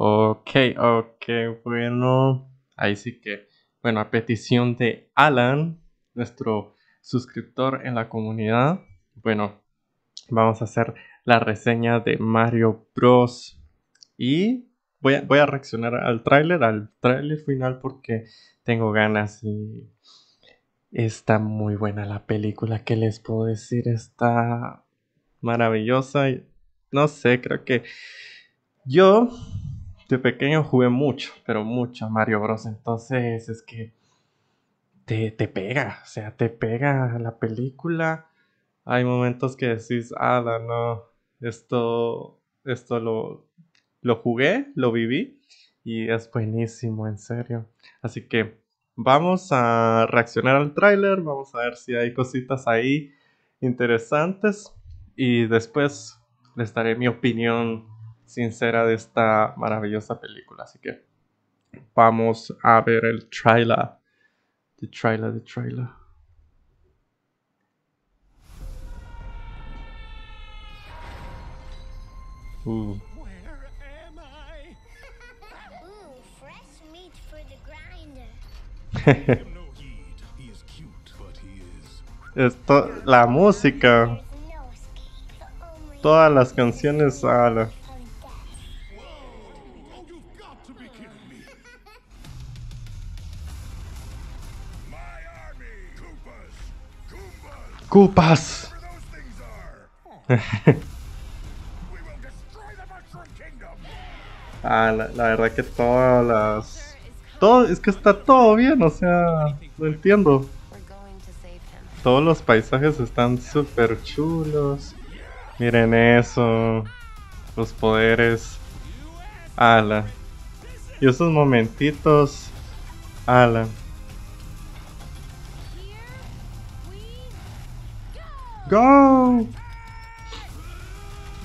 Ok, ok, bueno. Ahí sí que, bueno, a petición de Alan, nuestro suscriptor en la comunidad, bueno, vamos a hacer la reseña de Mario Bros. Y voy a, voy a reaccionar al tráiler, al tráiler final, porque tengo ganas y está muy buena la película. ¿Qué les puedo decir? Está maravillosa. No sé, creo que yo de pequeño jugué mucho, pero mucho Mario Bros. Entonces es que te, te pega, o sea, te pega la película. Hay momentos que decís, ah, no, esto, esto lo, lo jugué, lo viví y es buenísimo, en serio. Así que vamos a reaccionar al tráiler, vamos a ver si hay cositas ahí interesantes y después les daré mi opinión sincera de esta maravillosa película. Así que vamos a ver el trailer. de trailer, de trailer. Esto, la música. Todas las canciones a la ¡Cupas! ah, la, la, verdad que todas las... Todo, es que está todo bien, o sea, lo entiendo. Todos los paisajes están súper chulos. Miren eso. Los poderes. Ala. Y esos momentitos. Ala. ¡Go!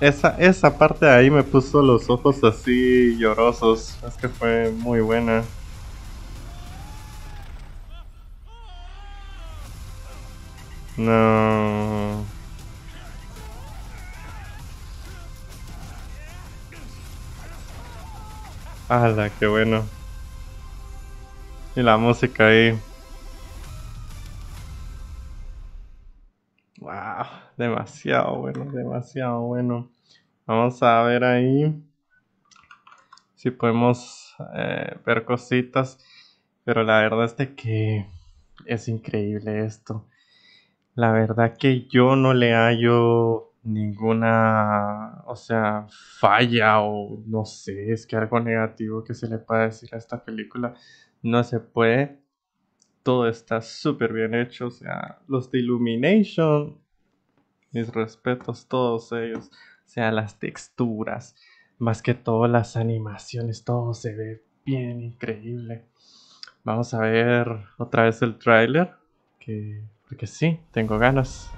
Esa, esa parte de ahí me puso los ojos así llorosos. Es que fue muy buena. No. ¡Hala, qué bueno! Y la música ahí. Demasiado bueno, demasiado bueno. Vamos a ver ahí si podemos eh, ver cositas. Pero la verdad es que es increíble esto. La verdad que yo no le hallo ninguna, o sea, falla o no sé, es que algo negativo que se le pueda decir a esta película no se puede. Todo está súper bien hecho, o sea, los de Illumination mis respetos todos ellos, o sea las texturas, más que todo las animaciones, todo se ve bien increíble. Vamos a ver otra vez el tráiler, que porque sí, tengo ganas.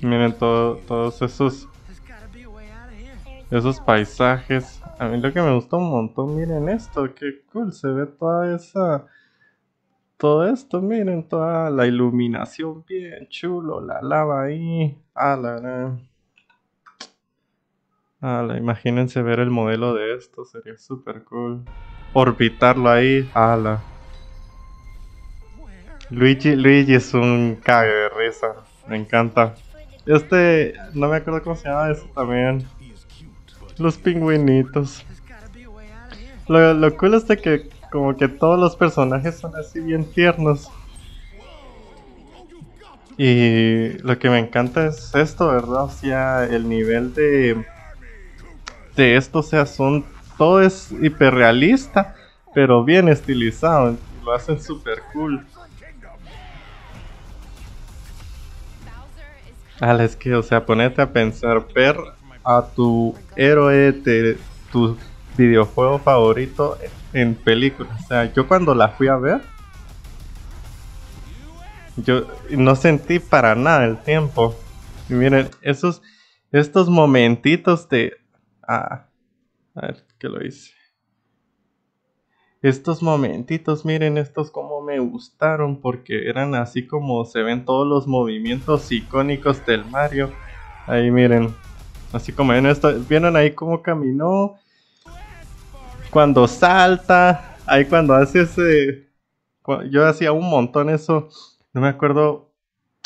Miren todo, todos esos esos paisajes. A mí lo que me gustó un montón, miren esto, qué cool, se ve toda esa... Todo esto, miren, toda la iluminación bien chulo, la lava ahí. ala, ah, ah, la, imagínense ver el modelo de esto, sería súper cool. Orbitarlo ahí, ala. Ah, Luigi, Luigi es un cague de risa, me encanta. Este, no me acuerdo cómo se llama eso también. Los pingüinitos. Lo, cool es de que como que todos los personajes son así bien tiernos. Y lo que me encanta es esto, ¿verdad? O sea, el nivel de, de esto, o sea, son, todo es hiperrealista, pero bien estilizado. Lo hacen super cool. Ah, es que, o sea, ponete a pensar, Perra a tu héroe de tu videojuego favorito en película. O sea, yo cuando la fui a ver, yo no sentí para nada el tiempo. Y miren, esos, estos momentitos de... Ah, a ver, ¿qué lo hice? Estos momentitos, miren estos como me gustaron porque eran así como se ven todos los movimientos icónicos del Mario. Ahí miren, Así como en esto, vieron ahí cómo caminó. Cuando salta, ahí cuando hace ese... Yo hacía un montón eso, no me acuerdo,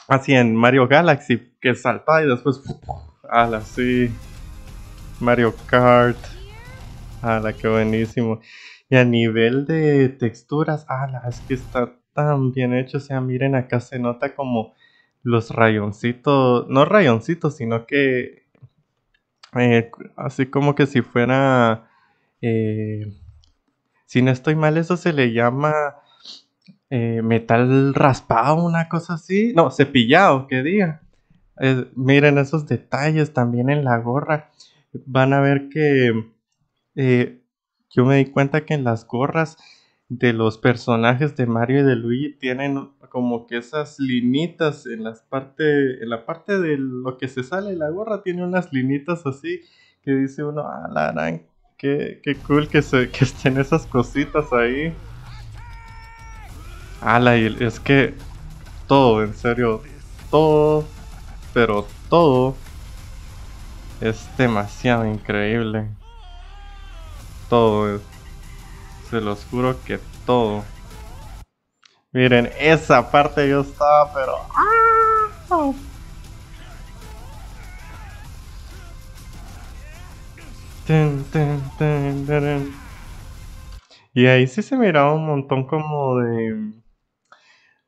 así en Mario Galaxy, que salta y después... ¡Hala, sí. Mario Kart. ¡Hala, qué buenísimo. Y a nivel de texturas, ¡Hala, es que está tan bien hecho. O sea, miren acá se nota como los rayoncitos, no rayoncitos, sino que eh, así como que si fuera, eh, si no estoy mal, eso se le llama eh, metal raspado, una cosa así, no, cepillado, que diga. miren esos detalles también en la gorra. Van a ver que yo me di cuenta que en las gorras de los personajes de Mario y de Luigi tienen como que esas linitas en las parte, en la parte de lo que se sale la gorra tiene unas linitas así que dice uno, ah, la qué, qué, cool que, se, que estén esas cositas ahí. la y es que todo, en serio, todo, pero todo es demasiado increíble. Todo, se los juro que todo. Miren, esa parte yo estaba, pero... ¡Ah! y ahí sí se miraba un montón como de...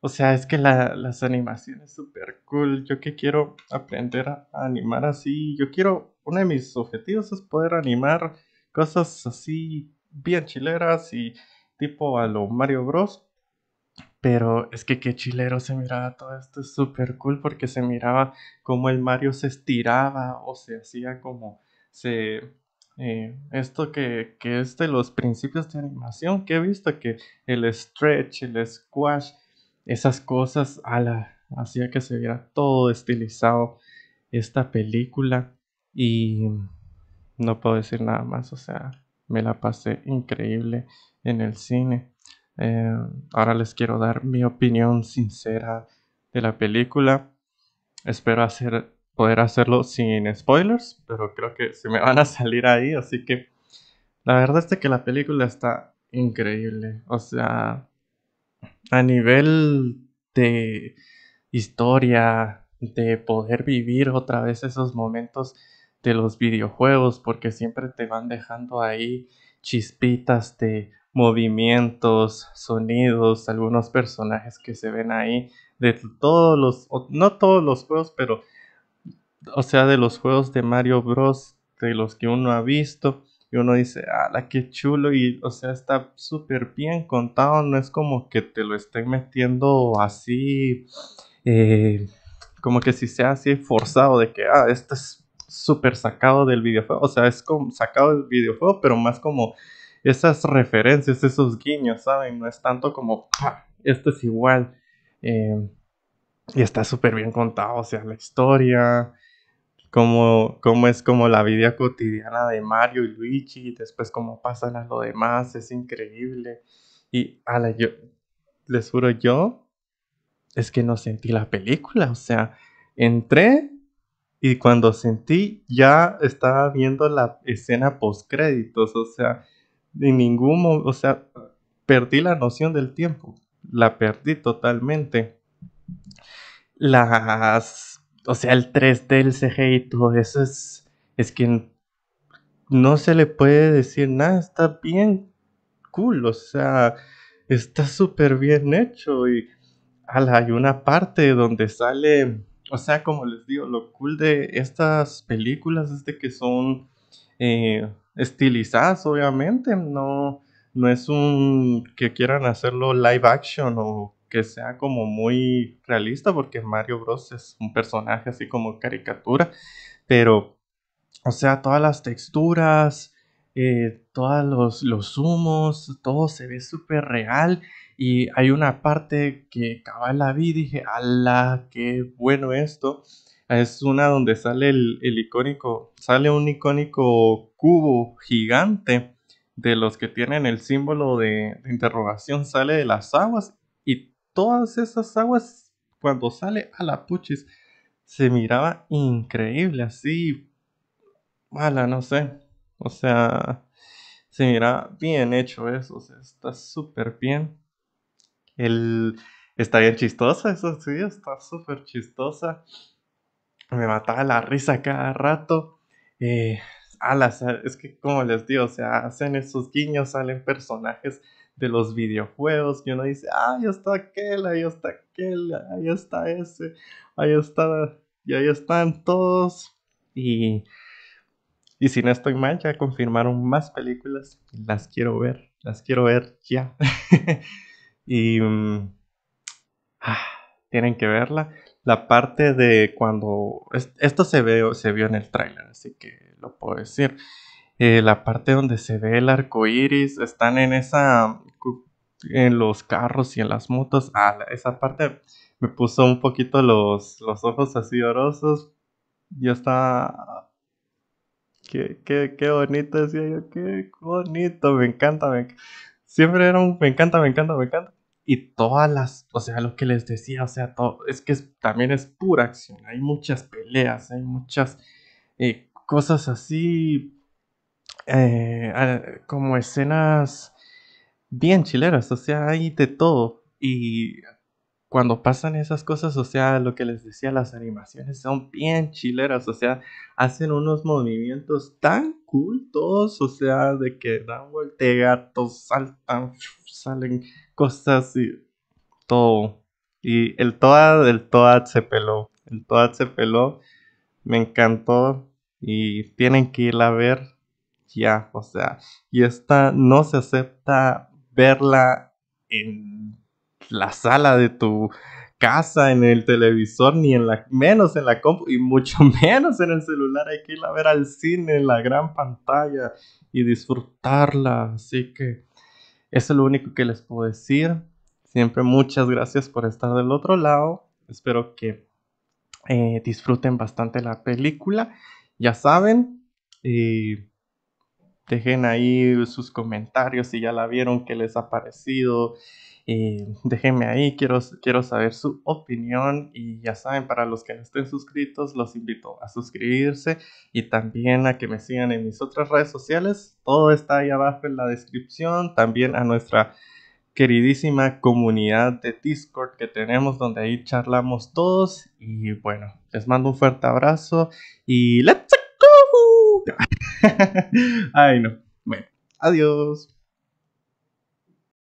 O sea, es que las animaciones súper cool. Yo que quiero aprender a, animar así. Yo quiero... Uno de mis objetivos es poder animar cosas así bien chileras y tipo a lo Mario Bros. Pero es que qué chilero se miraba todo esto, es súper cool porque se miraba como el Mario se estiraba o se hacía como se... Eh, esto que, que es de los principios de animación que he visto, que el stretch, el squash, esas cosas, ala, hacía que se viera todo estilizado esta película y no puedo decir nada más, o sea, me la pasé increíble en el cine. Eh, ahora les quiero dar mi opinión sincera de la película. Espero hacer, poder hacerlo sin spoilers, pero creo que se me van a salir ahí, así que la verdad es que la película está increíble. O sea, a nivel de historia, de poder vivir otra vez esos momentos de los videojuegos, porque siempre te van dejando ahí chispitas de, movimientos, sonidos, algunos personajes que se ven ahí de todos los, no todos los juegos, pero, o sea, de los juegos de Mario Bros, de los que uno ha visto, y uno dice, la qué chulo! Y, o sea, está súper bien contado, no es como que te lo estén metiendo así, eh, como que si sea así forzado, de que, ah, esto es súper sacado del videojuego, o sea, es como sacado del videojuego, pero más como esas referencias, esos guiños, ¿saben? No es tanto como, esto es igual. Eh, y está súper bien contado, o sea, la historia, cómo, cómo, es como la vida cotidiana de Mario y Luigi, y después cómo pasan a lo demás, es increíble. Y a la yo, les juro yo, es que no sentí la película, o sea, entré y cuando sentí ya estaba viendo la escena post créditos, o sea, de ningún o sea, perdí la noción del tiempo, la perdí totalmente. Las, o sea, el 3D, el CGI y todo eso es, es que no se le puede decir nada, está bien cool, o sea, está súper bien hecho y hay una parte donde sale, o sea, como les digo, lo cool de estas películas es de que son... Eh, estilizadas, obviamente, no, no es un que quieran hacerlo live action o que sea como muy realista, porque Mario Bros es un personaje así como caricatura, pero, o sea, todas las texturas, eh, todos los, los humos, todo se ve súper real. Y hay una parte que acaba la vi y dije, ala, qué bueno esto! es una donde sale el, icónico, sale un icónico cubo gigante de los que tienen el símbolo de, interrogación, sale de las aguas y todas esas aguas cuando sale a la puchis se miraba increíble, así, mala, no sé, o sea, se miraba bien hecho eso, está súper bien. El, está bien chistosa, eso sí, está súper chistosa me mataba la risa cada rato. Eh, es que como les digo, o sea, hacen esos guiños, salen personajes de los videojuegos Y uno dice, ahí está aquel, ahí está aquel, ahí está ese, ahí está, y ahí están todos. Y, y si no estoy mal, ya confirmaron más películas, las quiero ver, las quiero ver ya. y mm, ah, tienen que verla la parte de cuando. Esto se, ve, se vio en el tráiler, así que lo puedo decir. Eh, la parte donde se ve el arco iris, están en esa. en los carros y en las motos. Ah, esa parte me puso un poquito los, los ojos así orosos. Ya está. Qué, bonito, decía yo, qué bonito, me encanta, me, siempre era un me encanta, me encanta, me encanta y todas las, o sea, lo que les decía, o sea, todo, es que también es pura acción, hay muchas peleas, hay muchas eh, cosas así, eh, como escenas bien chileras, o sea, hay de todo. Y cuando pasan esas cosas, o sea, lo que les decía, las animaciones son bien chileras, o sea, hacen unos movimientos tan cultos, o sea, de que dan vuelta gatos, saltan, salen cosas y todo. Y el Toad, el Toad se peló. El Toad se peló. Me encantó. Y tienen que ir a ver ya. O sea, y esta no se acepta verla en la sala de tu casa, en el televisor, ni en la, menos en la compu, y mucho menos en el celular. Hay que ir a ver al cine, en la gran pantalla, y disfrutarla. Así que eso es lo único que les puedo decir. Siempre muchas gracias por estar del otro lado. Espero que eh, disfruten bastante la película. Ya saben, dejen ahí sus comentarios si ya la vieron, qué les ha parecido, y déjenme ahí, quiero, quiero saber su opinión y ya saben, para los que no estén suscritos, los invito a suscribirse y también a que me sigan en mis otras redes sociales. Todo está ahí abajo en la descripción, también a nuestra queridísima comunidad de Discord que tenemos donde ahí charlamos todos y bueno, les mando un fuerte abrazo y let's go. Ay no. Bueno, adiós.